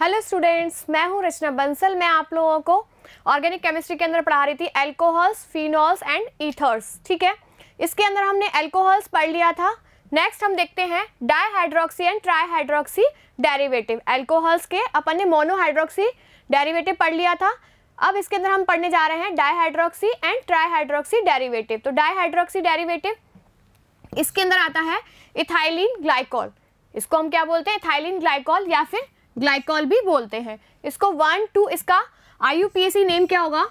Hello students मैं हूं रचना बंसल मैं आप लोगों को ऑर्गेनिक केमिस्ट्री के अंदर पढ़ा रही थी एल्कोहल्स फिनॉल्स एंड ईथर्स ठीक है इसके अंदर हमने एल्कोहल्स पढ़ लिया था नेक्स्ट हम देखते हैं dihydroxy and trihydroxy derivative alcohols के अपन ने मोनोहाइड्रोक्सी डेरिवेटिव पढ़ लिया था अब इसके अंदर हम पढ़ने जा रहे हैं डाईहाइड्रोक्सी एंड ट्राईहाइड्रोक्सी डेरिवेटिव तो डाईहाइड्रोक्सी डेरिवेटिव इसके अंदर आता है इथाइलिन ग्लाइकॉल इसको हम क्या बोलते हैं इथाइलिन ग्लाइकॉल या फिर ग्लाइकॉल भी बोलते हैं इसको वन टू इसका आई नेम क्या होगा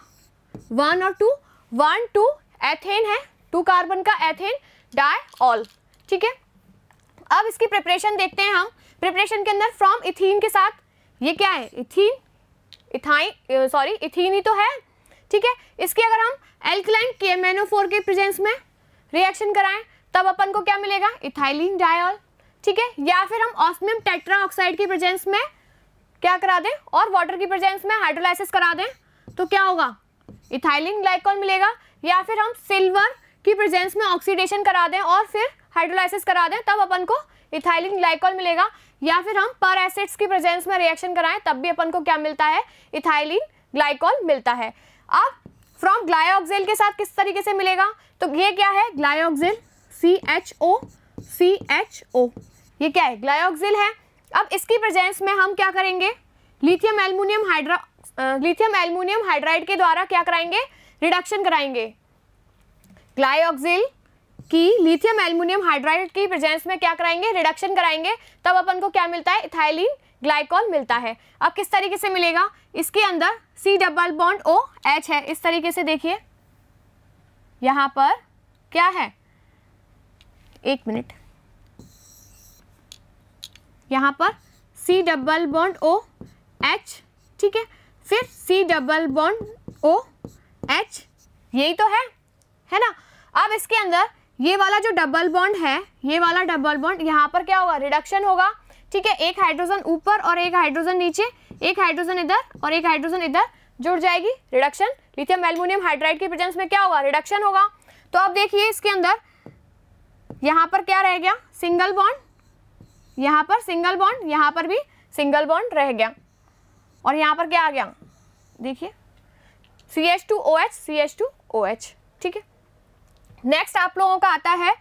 वन और टू वन टू एथेन है टू कार्बन का एथेन डायऑल ठीक है अब इसकी प्रिपरेशन देखते हैं हम प्रिपरेशन के अंदर फ्रॉम इथीन के साथ ये क्या है इथीन इथाइन सॉरी इथीन ही तो है ठीक है इसकी अगर हम एल्कलाइन के के प्रेजेंस में रिएक्शन कराएं तब अपन को क्या मिलेगा इथाइलिन डायऑल ठीक है या फिर हम ऑस्मियम टेट्रा ऑक्साइड की प्रेजेंस में क्या करा दें और वाटर की प्रेजेंस में हाइड्रोलाइसिस करा दें तो क्या होगा इथाइलिन ग्लाइकॉल मिलेगा या फिर हम सिल्वर की प्रेजेंस में ऑक्सीडेशन करा दें और फिर हाइड्रोलाइसिस करा दें तब अपन को इथाइलिन ग्लाइकॉल मिलेगा या फिर हम पर एसिड्स की प्रेजेंस में रिएक्शन कराएं तब भी अपन को क्या मिलता है इथाइलिन ग्लाइकॉल मिलता है अब फ्रॉम ग्लायोक्सिल के साथ किस तरीके से मिलेगा तो ये क्या है ग्लायोक्सिल सी एच ओ सी एच ओ ये क्या है ग्लायोक्सिल है अब इसकी प्रेजेंस में हम क्या करेंगे lithium aluminium hydra lithium aluminium hydride के द्वारा क्या कराएंगे रिडक्शन कराएंगे ग्लायोक्सिल की लिथियम एल्युमिनियम हाइड्राइड की प्रेजेंस में क्या कराएंगे रिडक्शन कराएंगे तब अपन को क्या मिलता है इथाइलिन ग्लाइकॉल मिलता है अब किस तरीके से मिलेगा इसके अंदर C double bond O H है इस तरीके से देखिए यहाँ पर क्या है एक मिनट यहाँ पर C double bond O H ठीक है फिर C double bond O H यही तो है है ना अब इसके अंदर ये वाला जो डबल बॉन्ड है ये वाला डबल बॉन्ड यहाँ पर क्या होगा रिडक्शन होगा ठीक है एक हाइड्रोजन ऊपर और एक हाइड्रोजन नीचे एक हाइड्रोजन इधर और एक हाइड्रोजन इधर जुड़ जाएगी रिडक्शन लिथियम एल्यूमिनियम हाइड्राइड के प्रेजेंस में क्या होगा रिडक्शन होगा तो अब देखिए इसके अंदर यहाँ पर क्या रह गया सिंगल बॉन्ड यहाँ पर सिंगल बॉन्ड यहाँ पर भी सिंगल बॉन्ड रह गया और यहाँ पर क्या आ गया देखिए C H two O H C H two O H ठीक है नेक्स्ट आप लोगों का आता है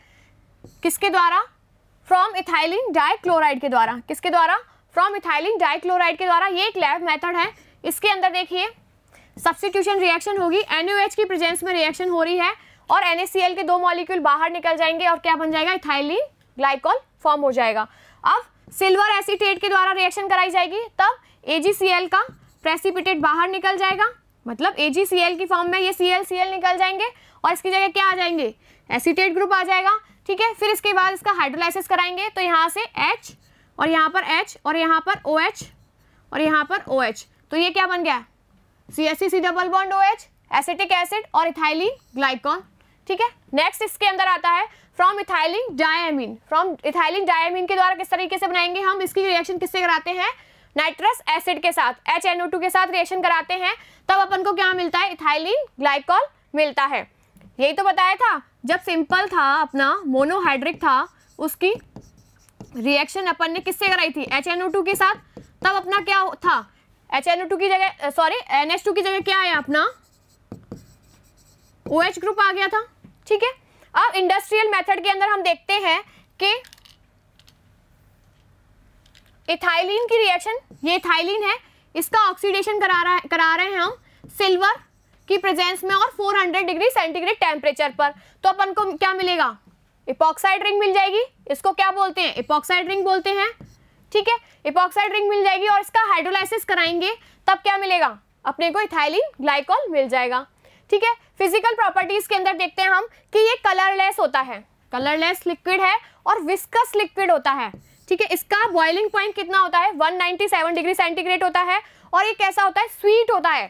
किसके द्वारा फ्रॉम इथाइलिन डाइक्लोराइड के द्वारा किसके द्वारा फ्रॉम इथाइलिन डाइक्लोराइड के द्वारा ये एक लैब मेथड है इसके अंदर देखिए सब्सटीट्यूशन रिएक्शन होगी एन की प्रेजेंस में रिएक्शन हो रही है और एन के दो मॉलिक्यूल बाहर निकल जाएंगे और क्या बन जाएगा इथाइलिन ग्लाइकॉल फॉर्म हो जाएगा अब सिल्वर एसीटेट के द्वारा रिएक्शन कराई जाएगी तब एल का प्रेसिपिटेट बाहर निकल जाएगा मतलब एल की फॉर्म में ये एल निकल जाएंगे और इसकी जगह क्या आ जाएंगे एसिटेट ग्रुप आ जाएगा ठीक है फिर इसके बाद इसका हाइड्रोलाइसिस कराएंगे तो यहाँ से एच और यहाँ पर एच और यहाँ पर ओ OH, और यहाँ पर ओ OH. तो ये क्या बन गया C S C C double bond O H acetic acid और इथाइली ग्लाइकॉन ठीक है नेक्स्ट इसके अंदर आता है from ethylene diamine from ethylene diamine के द्वारा किस तरीके से बनाएंगे हम इसकी रिएक्शन किससे कराते हैं नाइट्रस एसिड के साथ टू के साथ रिएक्शन कराते हैं तब अपन को क्या मिलता है इथाइलिन ग्लाइकॉल मिलता है यही तो बताया था जब सिंपल था अपना मोनोहाइड्रिक था उसकी रिएक्शन अपन ने किससे कराई थी टू के साथ तब अपना क्या था टू की जगह सॉरी टू की जगह क्या आया अपना ओ OH ग्रुप आ गया था ठीक है अब इंडस्ट्रियल मेथड के अंदर हम देखते हैं कि इथाइलिन की रिएक्शन ये इथाइलिन है इसका ऑक्सीडेशन करा रहा करा रहे हैं हम सिल्वर की प्रेजेंस में और 400 डिग्री सेंटीग्रेड टेम्परेचर पर तो अपन को क्या मिलेगा इपॉक्साइड रिंग मिल जाएगी इसको क्या बोलते हैं इपॉक्साइड रिंग बोलते हैं ठीक है इपॉक्साइड रिंग मिल जाएगी और इसका हाइड्रोलाइसिस कराएंगे तब क्या मिलेगा अपने को इथाइलिन ग्लाइकॉल मिल जाएगा ठीक है फिजिकल प्रॉपर्टीज के अंदर देखते हैं हम कि ये कलरलेस होता है कलरलेस लिक्विड है और विस्कस लिक्विड होता है ठीक है इसका बॉइलिंग पॉइंट कितना होता है 197 डिग्री सेंटीग्रेड होता है और ये कैसा होता है स्वीट होता है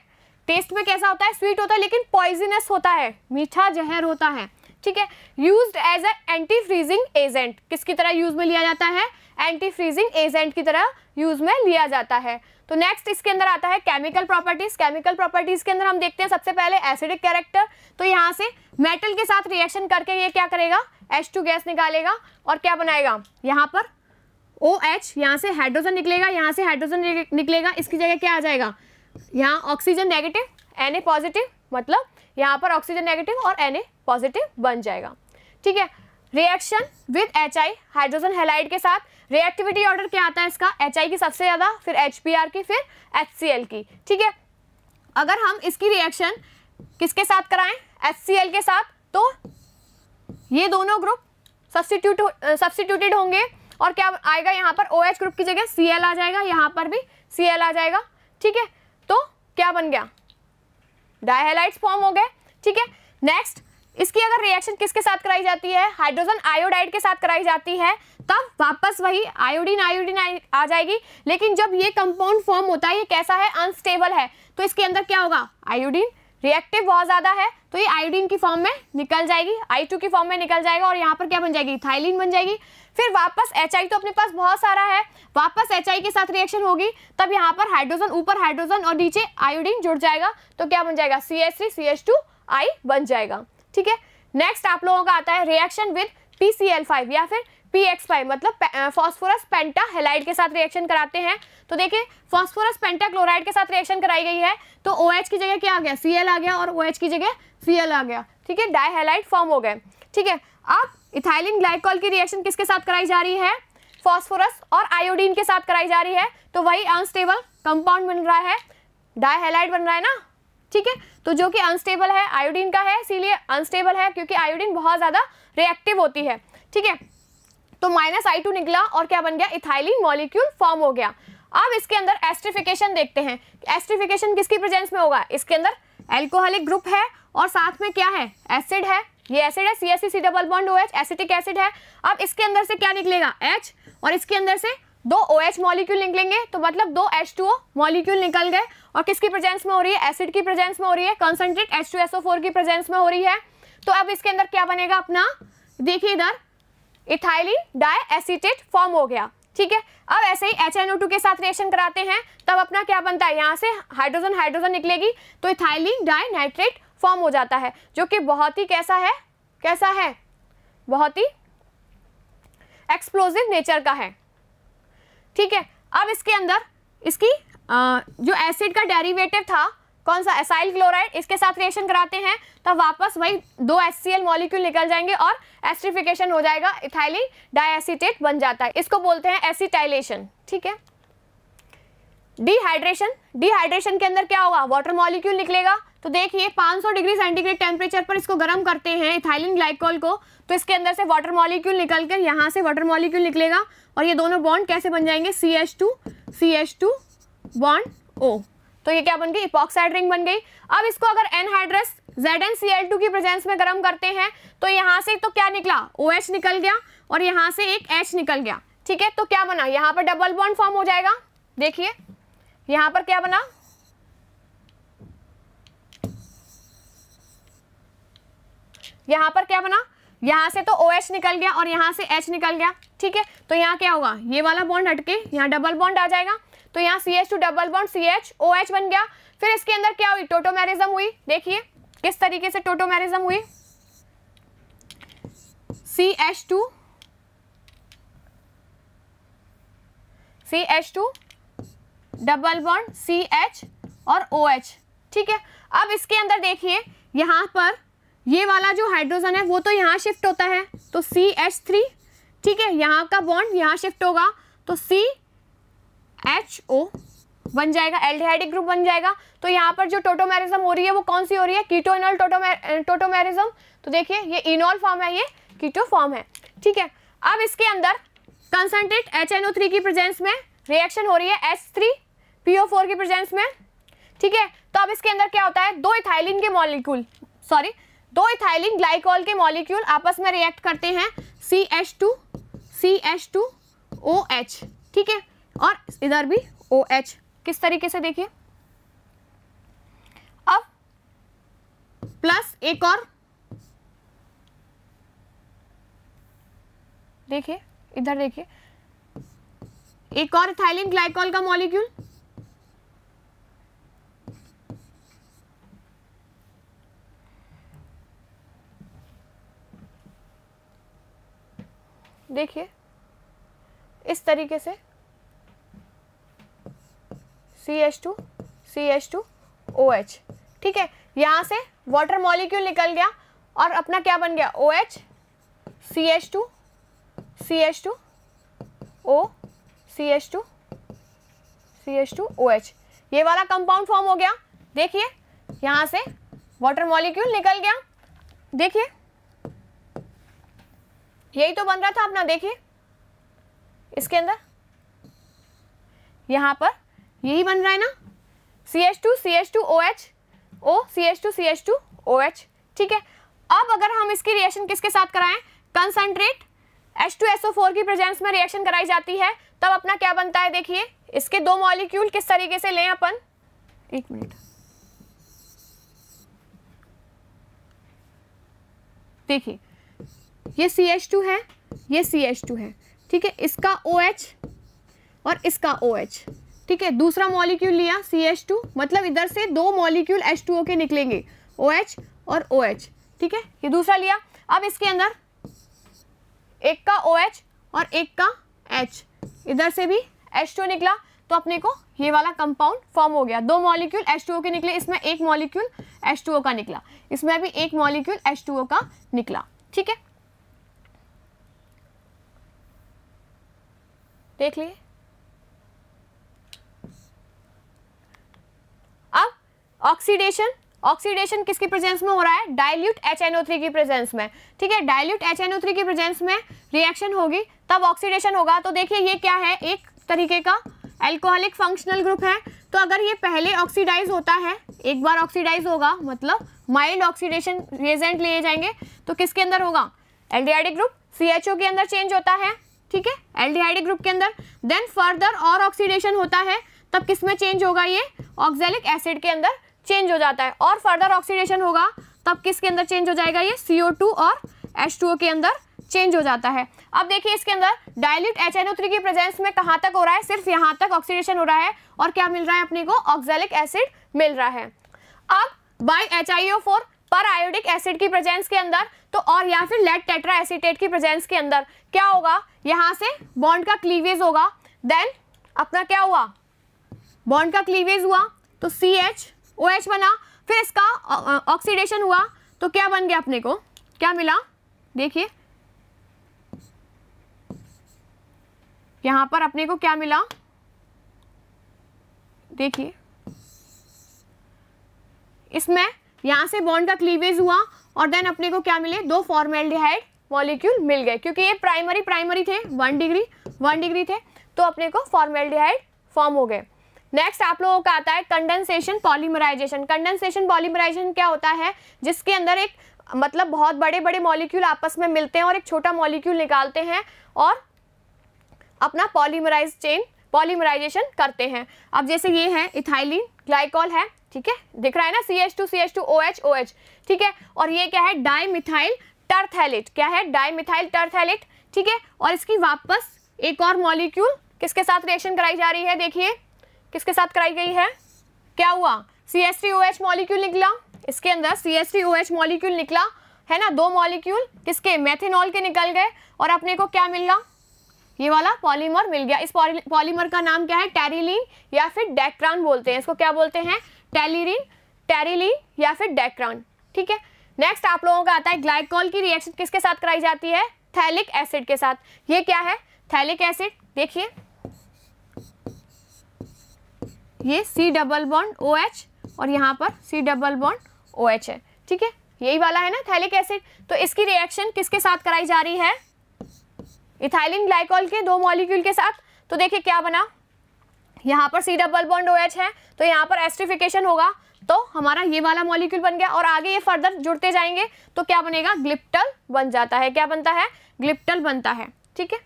टेस्ट में कैसा होता है स्वीट होता है लेकिन पॉइजनस होता है मीठा जहर होता है ठीक है use as anti freezing agent किसकी तरह यूज में लिया जाता है एंटी फ्रीजिंग एजेंट की तरह यूज में लिया जाता है तो नेक्स्ट इसके अंदर आता है केमिकल प्रॉपर्टीज केमिकल प्रॉपर्टीज के अंदर हम देखते हैं सबसे पहले एसिडिक कैरेक्टर तो यहाँ से मेटल के साथ रिएक्शन करके ये क्या करेगा H2 गैस निकालेगा और क्या बनाएगा यहाँ पर ओ एच यहाँ से हाइड्रोजन निकलेगा यहाँ से हाइड्रोजन निकलेगा इसकी जगह क्या आ जाएगा यहाँ ऑक्सीजन नेगेटिव एन पॉजिटिव मतलब यहाँ पर ऑक्सीजन नेगेटिव और एन पॉजिटिव बन जाएगा ठीक है reaction with H hydrogen halide के साथ रिएक्टिविटी ऑर्डर क्या आता है इसका एच की सबसे ज़्यादा फिर एच की फिर एच की ठीक है अगर हम इसकी रिएक्शन किसके साथ कराएं एच के साथ तो ये दोनों ग्रुप सब्सिट्यूट सब्सिट्यूटेड होंगे और क्या आएगा यहाँ पर ओ OH ग्रुप की जगह सी आ जाएगा यहाँ पर भी सी आ जाएगा ठीक है तो क्या बन गया डायहेलाइट्स फॉर्म हो गए ठीक है नेक्स्ट इसकी अगर रिएक्शन किसके साथ कराई जाती है हाइड्रोजन आयोडाइड के साथ कराई जाती है तब वापस वही आयोडीन आयोडीन आ जाएगी लेकिन जब ये कंपाउंड फॉर्म होता है ये कैसा है अनस्टेबल है तो इसके अंदर क्या होगा आयोडीन रिएक्टिव बहुत ज़्यादा है तो ये आयोडीन की फॉर्म में निकल जाएगी आई टू की फॉर्म में निकल जाएगा और यहाँ पर क्या बन जाएगी थाइलिन बन जाएगी फिर वापस एच तो अपने पास बहुत सारा है वापस एच के साथ रिएक्शन होगी तब यहाँ पर हाइड्रोजन ऊपर हाइड्रोजन और नीचे आयोडीन जुड़ जाएगा तो क्या बन जाएगा C S three C H two I बन जाएगा ठीक है नेक्स्ट आप लोगों का आता है रिएक्शन विद पी या फिर पी एक्स फाइव मतलब फॉस्फोरस पेंटा हेलाइड के साथ रिएक्शन कराते हैं तो देखिए फॉस्फोरस पेंटा क्लोराइड के साथ रिएक्शन कराई गई है तो ओ OH की जगह क्या आ गया सी आ गया और ओ OH की जगह सी आ गया ठीक है डाईहेलाइड फॉर्म हो गए ठीक है अब इथाइलिन ग्लाइकॉल की रिएक्शन किसके साथ कराई जा रही है फॉस्फोरस और आयोडीन के साथ कराई जा रही है तो वही अनस्टेबल कंपाउंड बन रहा है डाईहेलाइड बन रहा है ना ठीक है तो जो कि अनस्टेबल है आयोडीन का है इसीलिए अनस्टेबल है क्योंकि आयोडीन बहुत ज़्यादा रिएक्टिव होती है ठीक है तो माइनस आई टू निकला और क्या बन गया इथाइलिन मॉलिक्यूल फॉर्म हो गया अब इसके अंदर एस्ट्रिफिकेशन देखते हैं एस्ट्रिफिकेशन किसकी प्रेजेंस में होगा इसके अंदर एल्कोहलिक ग्रुप है और साथ में क्या है एसिड है ये एसिड है C S C double bond O H acetic acid है अब इसके अंदर से क्या निकलेगा एच और इसके अंदर से दो ओ OH मॉलिक्यूल निकलेंगे तो मतलब दो एच टू ओ मॉलिक्यूल निकल गए और किसकी प्रेजेंस में हो रही है एसिड की प्रेजेंस में हो रही है concentrate H two SO four की प्रेजेंस में हो रही है तो अब इसके अंदर क्या बनेगा अपना देखिए इधर इथाइलिन डाई एसिटेट फॉर्म हो गया ठीक है अब ऐसे ही एच एनओ टू के साथ रिएक्शन कराते हैं तब अपना क्या बनता है यहाँ से हाइड्रोजन हाइड्रोजन निकलेगी तो इथाइलिन डाई नाइट्रेट फॉर्म हो जाता है जो कि बहुत ही कैसा है कैसा है बहुत ही एक्सप्लोजिव नेचर का है ठीक है अब इसके अंदर इसकी आ, जो एसिड का डेरिवेटिव था कौन सा एसाइल क्लोराइड इसके साथ रिएक्शन कराते हैं तब वापस वही दो एस मॉलिक्यूल निकल जाएंगे और एस्ट्रीफिकेशन हो जाएगा इथाइली डाइसिटेट बन जाता है इसको बोलते हैं एसिटाइलेशन ठीक है डिहाइड्रेशन डिहाइड्रेशन के अंदर क्या होगा वाटर मॉलिक्यूल निकलेगा तो देखिए 500 डिग्री सेंटीग्रेड टेम्परेचर पर इसको गर्म करते हैं इथाइलिन ग्लाइकोल को तो इसके अंदर से वाटर मॉलिक्यूल निकल कर यहाँ से वाटर मॉलिक्यूल निकलेगा और ये दोनों बॉन्ड कैसे बन जाएंगे C H two C H two bond O तो ये क्या बन गई इपॉक्साइड रिंग बन गई अब इसको अगर anhydrous Z N C L two की प्रेजेंस में गर्म करते हैं तो यहाँ से तो क्या निकला ओ OH निकल गया और यहाँ से एक एच निकल गया ठीक है तो क्या बना यहाँ पर डबल बॉन्ड फॉर्म हो जाएगा देखिए यहाँ पर क्या बना यहाँ पर क्या बना यहाँ से तो ओ OH निकल गया और यहाँ से एच निकल गया ठीक है तो यहाँ क्या होगा ये वाला बॉन्ड हटके यहाँ डबल बॉन्ड आ जाएगा तो यहाँ C H two double bond C H O H बन गया फिर इसके अंदर क्या हुई टोटोमेरिज्म हुई देखिए किस तरीके से टोटोमेरिज्म हुई C H two C H two double bond C H और ओ OH, एच ठीक है अब इसके अंदर देखिए यहां पर ये वाला जो हाइड्रोजन है वो तो यहाँ शिफ्ट होता है तो सी एच थ्री ठीक है यहाँ का बॉन्ड यहाँ शिफ्ट होगा तो सी एच ओ बन जाएगा एल्डिहाइडिक ग्रुप बन जाएगा तो यहाँ पर जो टोटोमेरिज्म हो रही है वो कौन सी हो रही है कीटोइनॉल टोटोमेरिज्म तो देखिए ये इनॉल फॉर्म है ये कीटो फॉर्म है ठीक है अब इसके अंदर concentrate H N O three की प्रेजेंस में रिएक्शन हो रही है H three P O four की प्रेजेंस में ठीक है तो अब इसके अंदर क्या होता है दो इथाइलिन के मॉलिक्यूल सॉरी दो इथाइलिन ग्लाइकोल के मॉलिक्यूल आपस में रिएक्ट करते हैं C H two C H two O H ठीक है और इधर भी ओ एच किस तरीके से देखिए अब प्लस एक और देखिए इधर देखिए एक और इथाइलिन ग्लाइकॉल का मॉलिक्यूल देखिए इस तरीके से C H two C H two O H ठीक है यहाँ से वाटर मॉलिक्यूल निकल गया और अपना क्या बन गया O H C H two C H two O C H two C H two O H ये वाला कंपाउंड फॉर्म हो गया देखिए यहाँ से वाटर मॉलिक्यूल निकल गया देखिए यही तो बन रहा था अपना देखिए इसके अंदर यहाँ पर यही बन रहा है ना C H two C H two O H O C H two C H two O H ठीक है अब अगर हम इसकी रिएक्शन किसके साथ कराएं concentrate H two S O four की प्रेजेंस में रिएक्शन कराई जाती है तब अपना क्या बनता है देखिए इसके दो मॉलिक्यूल किस तरीके से लें अपन एक मिनट देखिए ये सी एच टू है ये सी एच टू है ठीक है इसका ओ OH एच और इसका ओ OH, एच ठीक है दूसरा मॉलिक्यूल लिया सी एच टू मतलब इधर से दो मॉलिक्यूल एच टू ओ के निकलेंगे ओ OH एच और ओ एच ठीक है ये दूसरा लिया अब इसके अंदर एक का ओ OH एच और एक का एच इधर से भी एच टू निकला तो अपने को ये वाला कंपाउंड फॉर्म हो गया दो मॉलिक्यूल एच टू ओ के निकले इसमें एक मॉलिक्यूल एच टू ओ का निकला इसमें भी एक मॉलिक्यूल एच टू ओ का निकला ठीक है देख लिए अब ऑक्सीडेशन ऑक्सीडेशन किसकी प्रेजेंस में हो रहा है डाइल्यूट HNO3 की प्रेजेंस में ठीक है डाइल्यूट HNO3 की प्रेजेंस में रिएक्शन होगी तब ऑक्सीडेशन होगा तो देखिए ये क्या है एक तरीके का एल्कोहलिक फंक्शनल ग्रुप है तो अगर ये पहले ऑक्सीडाइज होता है एक बार ऑक्सीडाइज होगा मतलब माइल्ड ऑक्सीडेशन रिएजेंट लिए जाएंगे तो किसके अंदर होगा एल्डियाडिक ग्रुप सी के अंदर चेंज होता है ठीक है एल्डिहाइडिक ग्रुप के अंदर देन फर्दर और ऑक्सीडेशन होता है तब किस में चेंज होगा ये ऑक्जेलिक एसिड के अंदर चेंज हो जाता है और फर्दर ऑक्सीडेशन होगा तब किसके अंदर चेंज हो जाएगा ये टू और H2O के अंदर चेंज हो जाता है अब देखिए इसके अंदर डायल्यूट HNO3 की प्रेजेंस में कहाँ तक हो रहा है सिर्फ यहाँ तक ऑक्सीडेशन हो रहा है और क्या मिल रहा है अपने को ऑक्जेलिक एसिड मिल रहा है अब by H I O four पर आयोडिक एसिड की प्रेजेंस के अंदर तो और या फिर लेड टेट्रा एसिटेट की प्रेजेंस के अंदर क्या होगा यहां से बॉन्ड का क्लीवेज होगा देन अपना क्या हुआ बॉन्ड का क्लीवेज हुआ तो सी एच ओ एच बना फिर इसका ऑक्सीडेशन हुआ तो क्या बन गया अपने को क्या मिला देखिए यहां पर अपने को क्या मिला देखिए इसमें यहाँ से बॉन्ड का क्लीवेज हुआ और देन अपने को क्या मिले दो फॉर्मेल्डिहाइड मॉलिक्यूल मिल गए क्योंकि ये प्राइमरी प्राइमरी थे वन डिग्री वन डिग्री थे तो अपने को फॉर्मेल्डिहाइड फॉर्म हो गए नेक्स्ट आप लोगों का आता है कंडेंसेशन पॉलीमराइजेशन कंडेंसेशन पॉलीमराइजेशन क्या होता है जिसके अंदर एक मतलब बहुत बड़े बड़े मॉलिक्यूल आपस में मिलते हैं और एक छोटा मॉलिक्यूल निकालते हैं और अपना पॉलीमराइज चेन पॉलीमराइजेशन करते हैं अब जैसे ये है इथाइलिन ग्लाइकॉल है ठीक है दिख रहा है ना C H two C H two O H O H ठीक है और ये क्या है डाई मिथाइल टर्थैलेट क्या है डाई मिथाइल टर्थैलेट ठीक है और इसकी वापस एक और मॉलिक्यूल किसके साथ रिएक्शन कराई जा रही है देखिए किसके साथ कराई गई है क्या हुआ C S T O H molecule निकला इसके अंदर C S T O H molecule निकला है ना दो मॉलिक्यूल किसके मेथेनॉल के निकल गए और अपने को क्या मिला ये वाला पॉलीमर मिल गया इस पॉलीमर का नाम क्या है टेरिलीन या फिर डेक्ट्रान बोलते हैं इसको क्या बोलते हैं टेलीरिन टेरिलिन या फिर डेक्रॉन ठीक है नेक्स्ट आप लोगों का आता है ग्लाइकोल की रिएक्शन किसके साथ कराई जाती है थैलिक एसिड के साथ ये क्या है थैलिक एसिड देखिए ये C double bond O H और यहाँ पर C double bond O H है ठीक है यही वाला है ना थैलिक एसिड तो इसकी रिएक्शन किसके साथ कराई जा रही है इथाइलिन ग्लाइकोल के दो मॉलिक्यूल के साथ तो देखिए क्या बना यहाँ पर C double bond O H है तो यहाँ पर एस्ट्रीफिकेशन होगा तो हमारा ये वाला मॉलिक्यूल बन गया और आगे ये फर्दर जुड़ते जाएंगे तो क्या बनेगा ग्लिप्टल बन जाता है क्या बनता है ग्लिप्टल बनता है ठीक है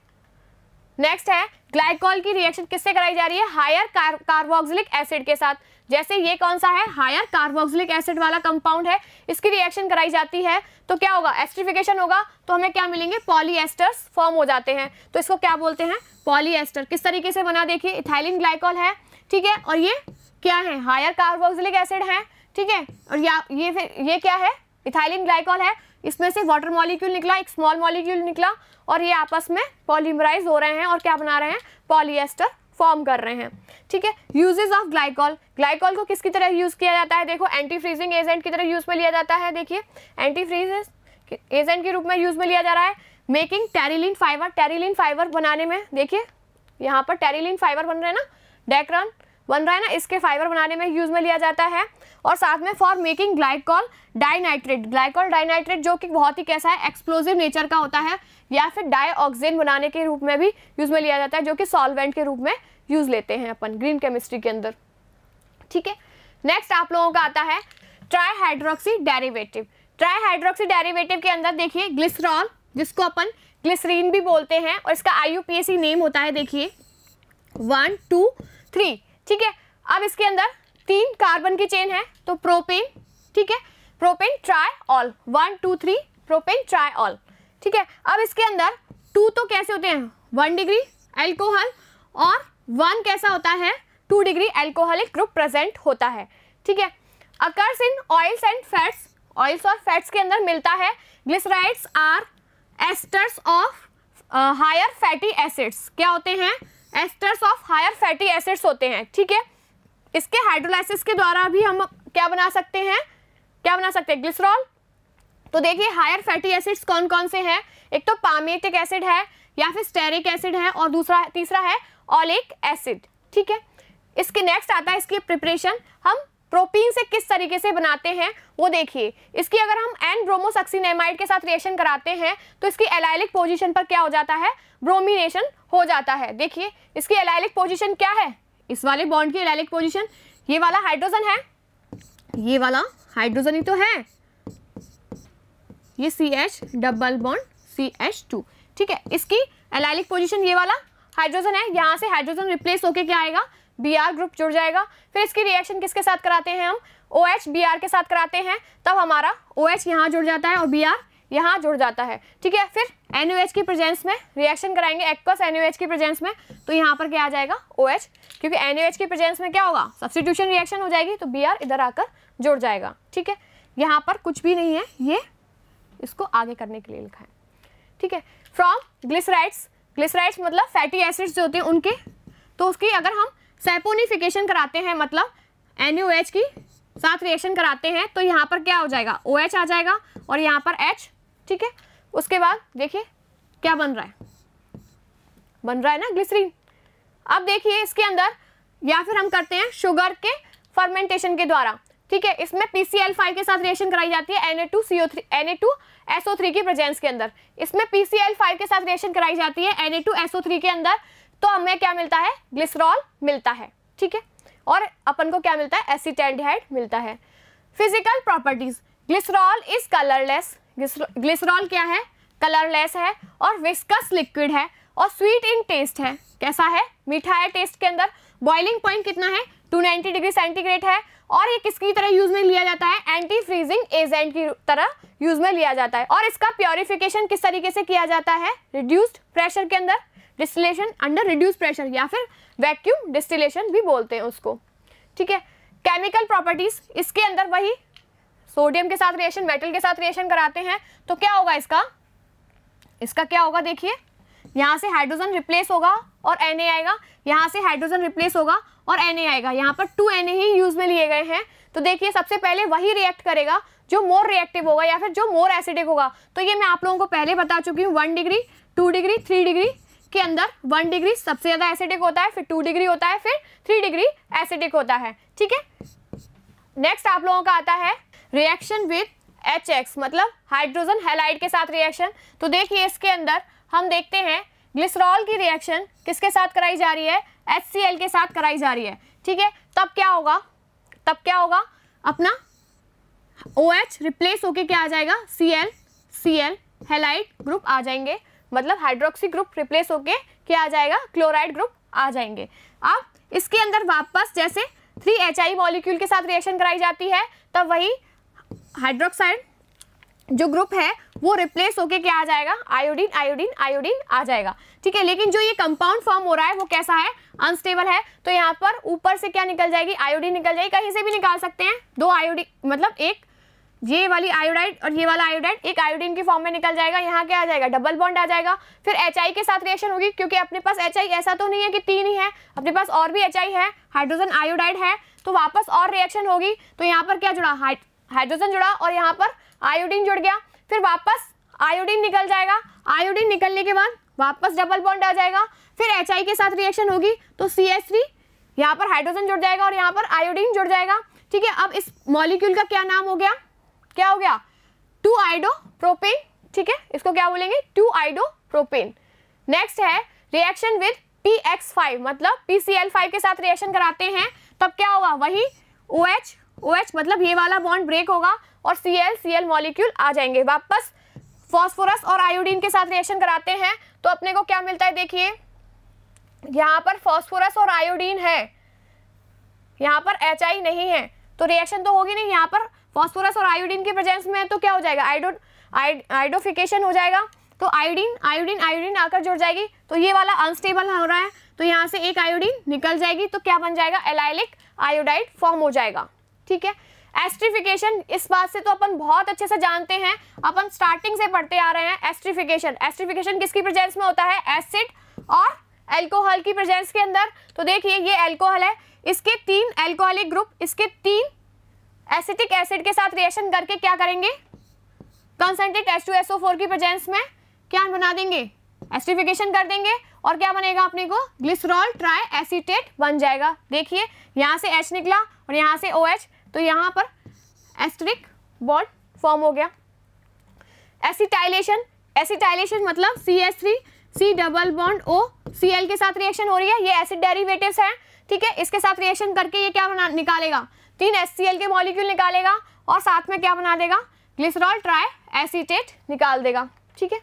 नेक्स्ट है ग्लाइकॉल की रिएक्शन किससे कराई जा रही है हायर कार्बोक्सिलिक एसिड के साथ जैसे ये कौन सा है हायर कार्बोक्सिलिक एसिड वाला कंपाउंड है इसकी रिएक्शन कराई जाती है तो क्या होगा एस्ट्रिफिकेशन होगा तो हमें क्या मिलेंगे पॉलीएस्टर्स फॉर्म हो जाते हैं तो इसको क्या बोलते हैं पॉलीएस्टर किस तरीके से बना देखिए इथाइलिन ग्लाइकॉल है ठीक है और ये क्या है हायर कार्बोक्सिलिक एसिड है ठीक है और या ये फिर ये क्या है इथाइलिन ग्लाइकॉल है इसमें से वाटर मॉलिक्यूल निकला एक स्मॉल मॉलिक्यूल निकला और ये आपस में पॉलीमराइज हो रहे हैं और क्या बना रहे हैं पॉलीएस्टर फॉर्म कर रहे हैं ठीक है यूजेज ऑफ ग्लाइकॉल ग्लाइकॉल को किसकी तरह यूज़ किया जाता है देखो एंटी फ्रीजिंग एजेंट की तरह यूज़ में लिया जाता है देखिए एंटी फ्रीज एजेंट के रूप में यूज़ में लिया जा रहा है making terylene fibre terylene fibre बनाने में देखिए यहाँ पर टेरिलिन फाइबर बन रहे हैं ना डेक्रॉन बन रहा है ना इसके फाइबर बनाने में यूज में लिया जाता है और साथ में for making glycol dinitrate glycol dinitrate जो कि बहुत ही कैसा है एक्सप्लोजिव नेचर का होता है या फिर डाई बनाने के रूप में भी यूज में लिया जाता है जो कि सॉल्वेंट के रूप में यूज लेते हैं अपन ग्रीन केमिस्ट्री के अंदर ठीक है नेक्स्ट आप लोगों का आता है ट्राईहाइड्रोक्सी डेरिवेटिव ट्राईहाइड्रोक्सी डेरिवेटिव के अंदर देखिए ग्लिसरॉल जिसको अपन ग्लिसरीन भी बोलते हैं और इसका आई नेम होता है देखिए वन टू थ्री ठीक है अब इसके अंदर तीन कार्बन की चेन है तो प्रोपेन ठीक है propane tri ol one two three propane tri ol ठीक है अब इसके अंदर टू तो कैसे होते हैं वन डिग्री एल्कोहल और वन कैसा होता है two degree alcoholic group present होता है ठीक है occurs in oils and fats oils और फैट्स के अंदर मिलता है glycerides are esters of higher fatty acids क्या होते हैं esters of higher fatty acids होते हैं ठीक है इसके हाइड्रोलाइसिस के द्वारा भी हम क्या बना सकते हैं क्या बना सकते हैं ग्लिसरॉल तो देखिए हायर फैटी एसिड्स कौन कौन से हैं एक तो पामेटिक एसिड है या फिर स्टेरिक एसिड है और दूसरा तीसरा है ऑलिक एसिड ठीक है इसके नेक्स्ट आता है इसकी प्रिपरेशन हम प्रोपीन से किस तरीके से बनाते हैं वो देखिए इसकी अगर हम एन ब्रोमोसक्सीनेमाइड के साथ रिएक्शन कराते हैं तो इसकी एलाइलिक पोजीशन पर क्या हो जाता है ब्रोमिनेशन हो जाता है देखिए इसकी एलाइलिक पोजीशन क्या है इस वाले बॉन्ड की एलाइलिक पोजिशन ये वाला हाइड्रोजन है ये वाला हाइड्रोजन ही तो है ये C H double bond C H two ठीक है इसकी एलाइलिक पोजिशन ये वाला हाइड्रोजन है यहाँ से हाइड्रोजन रिप्लेस होके क्या आएगा बी आर ग्रुप जुड़ जाएगा फिर इसकी रिएक्शन किसके साथ कराते हैं हम ओ एच बी आर के साथ कराते हैं तब हमारा ओ एच यहाँ जुड़ जाता है और बी आर यहाँ जुड़ जाता है ठीक है फिर एन की प्रेजेंस में रिएक्शन कराएंगे एक्वस एन की प्रेजेंस में तो यहाँ पर क्या आ जाएगा ओ OH, क्योंकि एन की प्रेजेंस में क्या होगा सब्सटीट्यूशन रिएक्शन हो जाएगी तो बी इधर आकर जुड़ जाएगा ठीक है यहाँ पर कुछ भी नहीं है ये इसको आगे करने के लिए लिखा है ठीक है फ्रॉम ग्लिसराइड्स ग्लिसराइड्स मतलब फैटी एसिड्स जो होते हैं उनके तो उसकी अगर हम सेपोनिफिकेशन कराते हैं मतलब एन की साथ रिएक्शन कराते हैं तो यहाँ पर क्या हो जाएगा ओ OH आ जाएगा और यहाँ पर एच ठीक है उसके बाद देखिए क्या बन रहा है बन रहा है ना ग्लिसरीन अब देखिए इसके अंदर या फिर हम करते हैं शुगर के फर्मेंटेशन के द्वारा ठीक है इसमें PCl5 के साथ रिएक्शन कराई जाती है Na2CO3 Na2SO3 की प्रेजेंस के अंदर इसमें PCl5 के साथ रिएक्शन कराई जाती है Na2SO3 के अंदर तो हमें क्या मिलता है ग्लिसरॉल मिलता है ठीक है और अपन को क्या मिलता है एसिटेंडहाइड मिलता है physical properties glycerol is colourless glycerol क्या है कलरलेस है और विस्कस लिक्विड है और स्वीट इन टेस्ट है कैसा है मीठा है टेस्ट के अंदर बॉइलिंग पॉइंट कितना है 290 डिग्री सेंटीग्रेड है और ये किसकी तरह यूज में लिया जाता है एंटी फ्रीजिंग एजेंट की तरह यूज में लिया जाता है और इसका प्योरिफिकेशन किस तरीके से किया जाता है रिड्यूस्ड प्रेशर के अंदर डिस्टिलेशन अंडर रिड्यूस प्रेशर या फिर वैक्यूम डिस्टिलेशन भी बोलते हैं उसको ठीक है केमिकल प्रॉपर्टीज इसके अंदर वही सोडियम के साथ रिएक्शन मेटल के साथ रिएक्शन कराते हैं तो क्या होगा इसका इसका क्या होगा देखिए यहाँ से हाइड्रोजन रिप्लेस होगा और एन आएगा यहाँ से हाइड्रोजन रिप्लेस होगा और एन आएगा यहाँ पर टू एन ही यूज़ में लिए गए हैं तो देखिए सबसे पहले वही रिएक्ट करेगा जो मोर रिएक्टिव होगा या फिर जो मोर एसिडिक होगा तो ये मैं आप लोगों को पहले बता चुकी हूँ one degree two degree three degree के अंदर वन डिग्री सबसे ज़्यादा एसिडिक होता है फिर टू डिग्री होता है फिर थ्री डिग्री एसिडिक होता है ठीक है नेक्स्ट आप लोगों का आता है रिएक्शन विद एच एक्स मतलब हाइड्रोजन हेलाइड के साथ रिएक्शन तो देखिए इसके अंदर हम देखते हैं ग्लिसरॉल की रिएक्शन किसके साथ कराई जा रही है एच के साथ कराई जा रही है ठीक है तब क्या होगा तब क्या होगा अपना ओ OH रिप्लेस होके क्या आ जाएगा C L C L halide group आ जाएंगे मतलब हाइड्रोक्सी ग्रुप रिप्लेस होके क्या आ जाएगा क्लोराइड ग्रुप आ जाएंगे अब इसके अंदर वापस जैसे थ्री एच आई मॉलिक्यूल के साथ रिएक्शन कराई जाती है तब वही हाइड्रोक्साइड जो ग्रुप है वो रिप्लेस होके क्या आ जाएगा आयोडीन आयोडीन आयोडीन आ जाएगा ठीक है लेकिन जो ये कंपाउंड फॉर्म हो रहा है वो कैसा है अनस्टेबल है तो यहाँ पर ऊपर से क्या निकल जाएगी आयोडीन निकल जाएगी कहीं से भी निकाल सकते हैं दो आयोडीन मतलब एक ये वाली आयोडाइड और ये वाला आयोडाइड एक आयोडीन के फॉर्म में निकल जाएगा यहाँ क्या आ जाएगा डबल बॉन्ड आ जाएगा फिर एच के साथ रिएक्शन होगी क्योंकि अपने पास एच ऐसा तो नहीं है कि तीन ही है अपने पास और भी एच है हाइड्रोजन आयोडाइड है तो वापस और रिएक्शन होगी तो यहाँ पर क्या जुड़ा हाइड्रोजन जुड़ा और यहाँ पर आयोडीन जुड़ गया फिर वापस आयोडीन निकल जाएगा आयोडीन निकलने के बाद वापस डबल बॉन्ड आ जाएगा फिर एच के साथ रिएक्शन होगी तो सी एस यहाँ पर हाइड्रोजन जुड़ जाएगा और यहाँ पर आयोडीन जुड़ जाएगा ठीक है अब इस मॉलिक्यूल का क्या नाम हो गया क्या हो गया टू आइडो प्रोपेन ठीक है इसको क्या बोलेंगे टू आइडो प्रोपेन नेक्स्ट है reaction with P X five मतलब पीसीएल फाइव के साथ रिएक्शन कराते हैं तब क्या होगा वही ओ एच ओ एच मतलब ये वाला बॉन्ड ब्रेक होगा और C L C L molecule आ जाएंगे वापस फॉस्फोरस और आयोडीन के साथ रिएक्शन कराते हैं तो अपने को क्या मिलता है देखिए यहाँ पर फॉस्फोरस और आयोडीन है यहाँ पर एच आई नहीं है तो रिएक्शन तो होगी नहीं यहाँ पर फॉस्फोरस और आयोडीन के प्रेजेंस में है तो क्या हो जाएगा आइडो आइडोफिकेशन हो जाएगा तो आयोडीन आयोडीन आयोडीन आकर जुड़ जाएगी तो ये वाला अनस्टेबल हो रहा है तो यहाँ से एक आयोडीन निकल जाएगी तो क्या बन जाएगा एलाइलिक आयोडाइड फॉर्म हो जाएगा ठीक है एस्ट्रीफिकेशन इस बात से तो अपन बहुत अच्छे से जानते हैं अपन स्टार्टिंग से पढ़ते आ रहे हैं एस्ट्रीफिकेशन एस्ट्रीफिकेशन किसकी प्रेजेंस में होता है एसिड और एल्कोहल की प्रेजेंस के अंदर तो देखिए ये एल्कोहल है इसके तीन एल्कोहलिक ग्रुप इसके तीन एसिटिक एसिड के साथ रिएक्शन करके क्या करेंगे concentrate S two SO four की प्रेजेंस में क्या बना देंगे एस्टिफिकेशन कर देंगे और क्या बनेगा अपने को ग्लिसरॉल ट्राई एसिटेट बन जाएगा देखिए यहाँ से H निकला और यहाँ से OH तो यहाँ पर एस्ट्रिक बॉन्ड फॉर्म हो गया एसिटाइलेशन एसिटाइलेशन मतलब C S three C double bond O C L के साथ रिएक्शन हो रही है ये एसिड डेरिवेटिव्स हैं ठीक है इसके साथ रिएक्शन करके ये क्या बना निकालेगा तीन एस के मॉलिक्यूल निकालेगा और साथ में क्या बना देगा ग्लिसरॉल ट्राई एसीटेट निकाल देगा ठीक है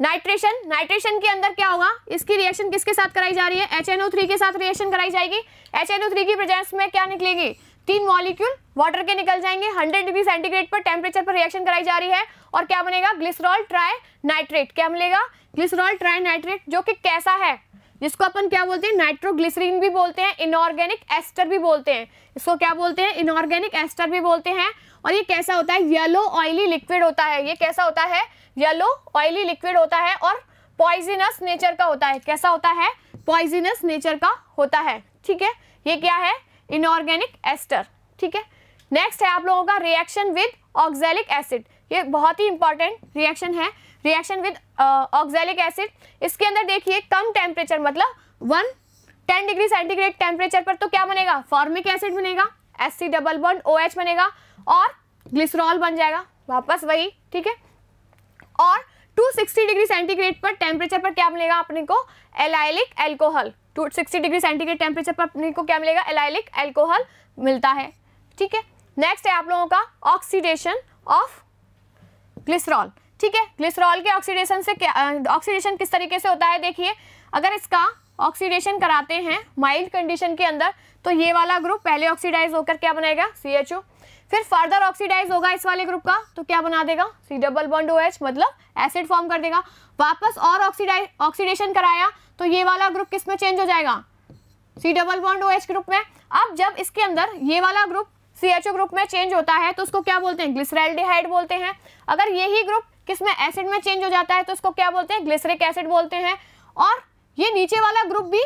नाइट्रेशन नाइट्रेशन के अंदर क्या होगा इसकी रिएक्शन किसके साथ कराई जा रही है HNO3 के साथ रिएक्शन कराई जाएगी HNO3 की प्रेजेंस में क्या निकलेगी तीन मॉलिक्यूल वाटर के निकल जाएंगे 100 डिग्री सेंटीग्रेड पर टेम्परेचर पर रिएक्शन कराई जा रही है और क्या बनेगा ग्लिसरॉल ट्राई नाइट्रेट क्या मिलेगा ग्लिसरॉल ट्राई नाइट्रेट जो कि कैसा है जिसको अपन क्या बोलते हैं नाइट्रोग्लिसरीन भी बोलते हैं इनऑर्गेनिक एस्टर भी बोलते हैं इसको क्या बोलते हैं इनऑर्गेनिक एस्टर भी बोलते हैं और ये कैसा होता है येलो ऑयली लिक्विड होता है ये कैसा होता है येलो ऑयली लिक्विड होता है और पॉइजिनस नेचर का होता है कैसा होता है पॉइजिनस नेचर का होता है ठीक है ये क्या है इनऑर्गेनिक एस्टर ठीक है नेक्स्ट है आप लोगों का रिएक्शन विद ऑक्जेलिक एसिड ये बहुत ही इंपॉर्टेंट रिएक्शन है रिएक्शन विद ऑक्जेलिक एसिड इसके अंदर देखिए कम टेम्परेचर मतलब one ten degree centigrade temperature पर तो क्या बनेगा फॉर्मिक एसिड बनेगा S C double bond O H बनेगा और ग्लिसरॉल बन जाएगा वापस वही ठीक है और 260 डिग्री सेंटीग्रेड पर टेम्परेचर पर क्या मिलेगा अपने को allylic alcohol 260 degree centigrade temperature पर अपने को क्या मिलेगा एलाइलिक एल्कोहल मिलता है ठीक है नेक्स्ट है आप लोगों का ऑक्सीडेशन ऑफ ग्लिसरॉल ठीक है ग्लिसरॉल के ऑक्सीडेशन से क्या ऑक्सीडेशन किस तरीके से होता है देखिए अगर इसका ऑक्सीडेशन कराते हैं माइल्ड कंडीशन के अंदर तो ये वाला ग्रुप पहले ऑक्सीडाइज होकर क्या बनाएगा सी एच ओ फिर फर्दर ऑक्सीडाइज होगा इस वाले ग्रुप का तो क्या बना देगा C double bond O H मतलब एसिड फॉर्म कर देगा वापस और ऑक्सीडाइज ऑक्सीडेशन कराया तो ये वाला ग्रुप किस में चेंज हो जाएगा C double bond O H group में अब जब इसके अंदर ये वाला group C H O group में चेंज होता है तो उसको क्या बोलते हैं ग्लिसराइल बोलते हैं अगर यही ग्रुप किसमें एसिड में चेंज हो जाता है तो उसको क्या बोलते हैं ग्लिसरिक एसिड बोलते हैं और ये नीचे वाला ग्रुप भी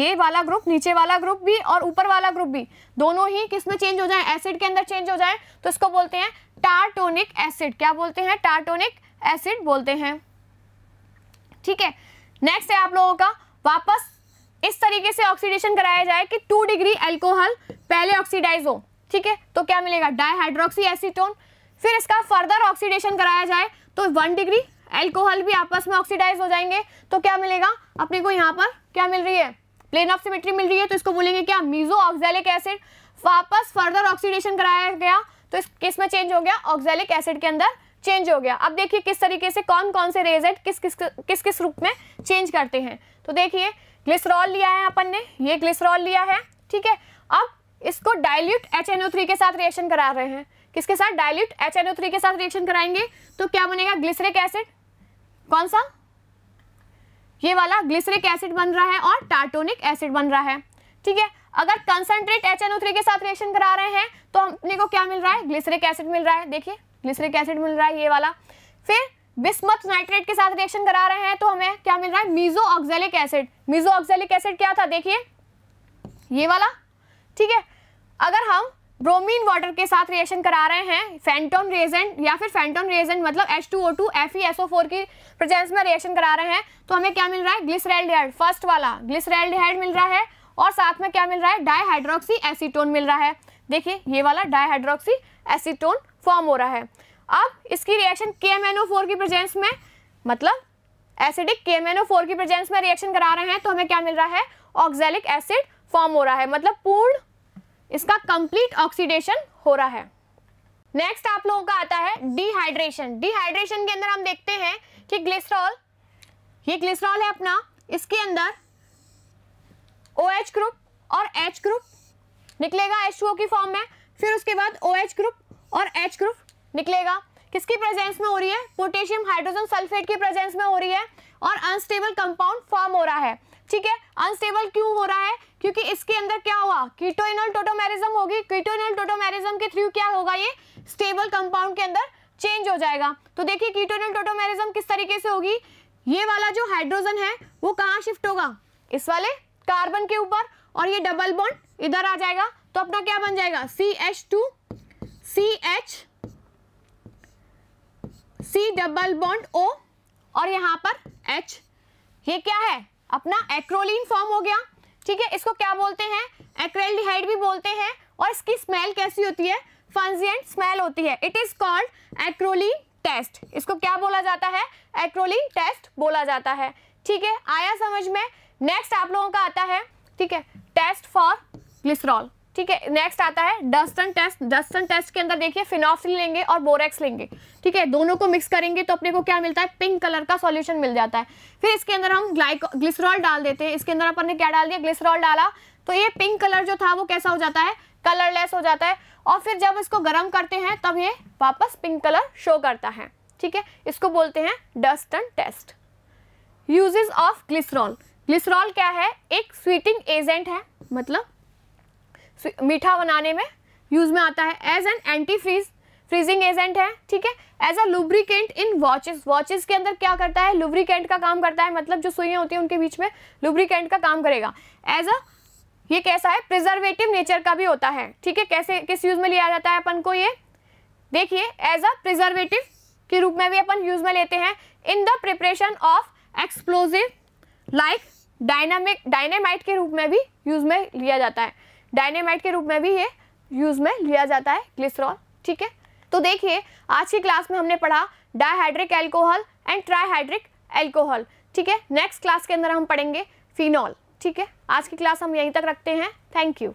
ये वाला ग्रुप नीचे वाला ग्रुप भी और ऊपर वाला ग्रुप भी दोनों ही किसमें चेंज हो जाए एसिड के अंदर चेंज हो जाए तो इसको बोलते हैं टार्टोनिक एसिड क्या बोलते हैं टार्टोनिक एसिड बोलते हैं ठीक है नेक्स्ट है आप लोगों का वापस इस तरीके से ऑक्सीडेशन कराया जाए कि टू डिग्री एल्कोहल पहले ऑक्सीडाइज हो ठीक है तो क्या मिलेगा डायहाइड्रोक्सी एसिटोन फिर इसका फर्दर ऑक्सीडेशन कराया जाए तो वन डिग्री एल्कोहल भी आपस में ऑक्सीडाइज हो जाएंगे तो क्या मिलेगा अपने को यहाँ पर क्या मिल रही है प्लेन ऑफ सिमेट्री मिल रही है तो इसको बोलेंगे क्या मीजो ऑक्जेलिक एसिड वापस फर्दर ऑक्सीडेशन कराया गया तो इस किस में चेंज हो गया ऑक्जेलिक एसिड के अंदर चेंज हो गया अब देखिए किस तरीके से कौन कौन से रेजेट किस किस किस किस रूप में चेंज करते हैं तो देखिए ग्लिसरॉल लिया है अपन ने ये ग्लिसरॉल लिया है ठीक है इसको डाइल्यूट HNO3 के साथ रिएक्शन करा रहे हैं किसके साथ डाइल्यूट HNO3 के साथ रिएक्शन कराएंगे तो क्या बनेगा ग्लिसरिक एसिड कौन सा ये वाला ग्लिसरिक एसिड बन रहा है और टार्टोनिक एसिड बन रहा है ठीक है अगर कंसनट्रेट HNO3 के साथ रिएक्शन करा रहे हैं तो अपने को क्या मिल रहा है ग्लिसरिक एसिड मिल रहा है देखिए ग्लिसरिक एसिड मिल रहा है ये वाला फिर बिस्मथ नाइट्रेट के साथ रिएक्शन करा रहे हैं तो हमें क्या मिल रहा है meso oxalic acid meso oxalic acid क्या था देखिए ये वाला ठीक है अगर हम ब्रोमीन वाटर के साथ रिएक्शन करा रहे हैं फैंटोन रेजेंट या फिर फैंटोन रेजेंट मतलब H2O2 FeSO4 की प्रेजेंस में रिएक्शन करा रहे हैं तो हमें क्या मिल रहा है ग्लिसरेल्डिहाइड फर्स्ट वाला ग्लिसरेल्डिहाइड मिल रहा है और साथ में क्या मिल रहा है डाईहाइड्रोक्सी एसीटोन मिल रहा है देखिए ये वाला डाईहाइड्रोक्सी एसीटोन फॉर्म हो रहा है अब इसकी रिएक्शन के की प्रेजेंस में मतलब एसिडिक के की प्रेजेंस में रिएक्शन करा रहे हैं तो हमें क्या मिल रहा है ऑक्जेलिक एसिड फॉर्म हो रहा है मतलब पूर्ण इसका कंप्लीट ऑक्सीडेशन हो रहा है नेक्स्ट आप लोगों का आता है डिहाइड्रेशन डिहाइड्रेशन के अंदर हम देखते हैं कि ग्लिसरॉल ये ग्लिसरॉल है अपना इसके अंदर ओ OH ग्रुप और एच ग्रुप निकलेगा एच की फॉर्म में फिर उसके बाद ओ OH ग्रुप और एच ग्रुप निकलेगा किसकी प्रेजेंस में हो रही है पोटेशियम हाइड्रोजन सल्फेट की प्रेजेंस में हो रही है और अनस्टेबल कंपाउंड फॉर्म हो रहा है ठीक है अनस्टेबल क्यों हो रहा है क्योंकि इसके अंदर क्या हुआ कीटोइनल टोटोमेरिज्म होगी कीटोइनल टोटोमेरिज्म के थ्रू क्या होगा ये स्टेबल कंपाउंड के अंदर चेंज हो जाएगा तो देखिए कीटोइनल टोटोमेरिज्म किस तरीके से होगी ये वाला जो हाइड्रोजन है वो कहाँ शिफ्ट होगा इस वाले कार्बन के ऊपर और ये डबल बॉन्ड इधर आ जाएगा तो अपना क्या बन जाएगा C H two C H C double bond O और यहां पर एच ये क्या है अपना एक्रोलिन फॉर्म हो गया ठीक है इसको क्या बोलते हैं एक्रेलिहाइड भी बोलते हैं और इसकी स्मेल कैसी होती है फंजियंट स्मेल होती है it is called acrolein test इसको क्या बोला जाता है एक्रोलिन टेस्ट बोला जाता है ठीक है आया समझ में नेक्स्ट आप लोगों का आता है ठीक है टेस्ट फॉर ग्लिसरॉल ठीक है नेक्स्ट आता है डस्टन टेस्ट डस्टन टेस्ट के अंदर देखिए फिनॉक्सिल लेंगे और बोरेक्स लेंगे ठीक है दोनों को मिक्स करेंगे तो अपने को क्या मिलता है पिंक कलर का सॉल्यूशन मिल जाता है फिर इसके अंदर हम ग्लाइको ग्लिसरॉल डाल देते हैं इसके अंदर अपन ने क्या डाल दिया ग्लिसरॉल डाला तो ये पिंक कलर जो था वो कैसा हो जाता है कलरलेस हो जाता है और फिर जब इसको गर्म करते हैं तब ये वापस पिंक कलर शो करता है ठीक है इसको बोलते हैं Dunstan test uses of glycerol glycerol क्या है एक स्वीटिंग एजेंट है मतलब मीठा बनाने में यूज़ में आता है as an anti freeze freezing agent है ठीक है as a lubricant in watches watches के अंदर क्या करता है लुब्रिकेंट का काम करता है मतलब जो सुइयाँ होती हैं उनके बीच में लुब्रिकेंट का काम करेगा एज अ ये कैसा है प्रिजर्वेटिव नेचर का भी होता है ठीक है कैसे किस यूज़ में लिया जाता है अपन को ये देखिए एज अ प्रिजर्वेटिव के रूप में भी अपन यूज़ में लेते हैं in the preparation of explosive like dynamic dynamite के रूप में भी यूज़ में लिया जाता है डायनेमाइट के रूप में भी ये यूज़ में लिया जाता है ग्लिसरॉल ठीक है तो देखिए आज की क्लास में हमने पढ़ा dihydric alcohol and trihydric alcohol ठीक है नेक्स्ट क्लास के अंदर हम पढ़ेंगे फिनॉल ठीक है आज की क्लास हम यहीं तक रखते हैं थैंक यू